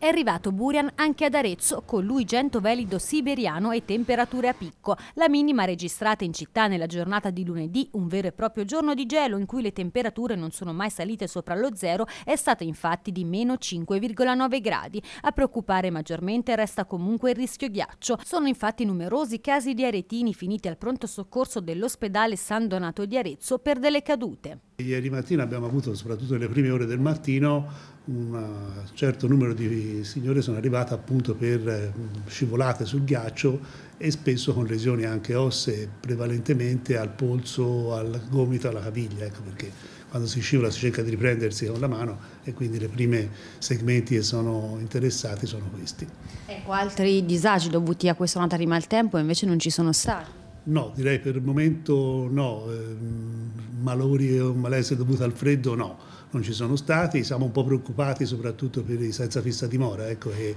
È arrivato Burian anche ad Arezzo con lui gento velido siberiano e temperature a picco. La minima registrata in città nella giornata di lunedì, un vero e proprio giorno di gelo in cui le temperature non sono mai salite sopra lo zero, è stata infatti di meno 5,9 gradi. A preoccupare maggiormente resta comunque il rischio ghiaccio. Sono infatti numerosi casi di aretini finiti al pronto soccorso dell'ospedale San Donato di Arezzo per delle cadute. Ieri mattina abbiamo avuto, soprattutto nelle prime ore del mattino, un eh, certo numero di signore sono arrivate appunto per eh, scivolate sul ghiaccio e spesso con lesioni anche ossee, prevalentemente al polso, al gomito, alla caviglia, ecco perché quando si scivola si cerca di riprendersi con la mano e quindi i primi segmenti che sono interessati sono questi. Ecco, altri disagi dovuti a questa nota di maltempo invece non ci sono stati? No, direi per il momento no. Ehm, malori o malessere dovuti al freddo no, non ci sono stati, siamo un po' preoccupati soprattutto per i senza fissa dimora, ecco, che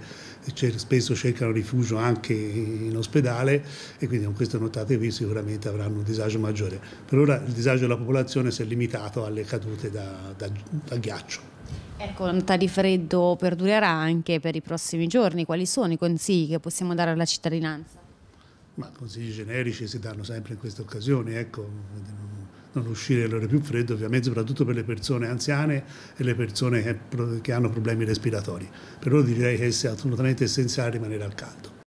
spesso cercano rifugio anche in ospedale e quindi con queste notatevi sicuramente avranno un disagio maggiore. Per ora il disagio della popolazione si è limitato alle cadute da, da, da ghiaccio. Ecco, l'onta di freddo perdurerà anche per i prossimi giorni, quali sono i consigli che possiamo dare alla cittadinanza? Ma consigli generici si danno sempre in queste occasioni, ecco, non uscire alle ore più fredde, ovviamente soprattutto per le persone anziane e le persone che, che hanno problemi respiratori. Per loro direi che è assolutamente essenziale rimanere al caldo.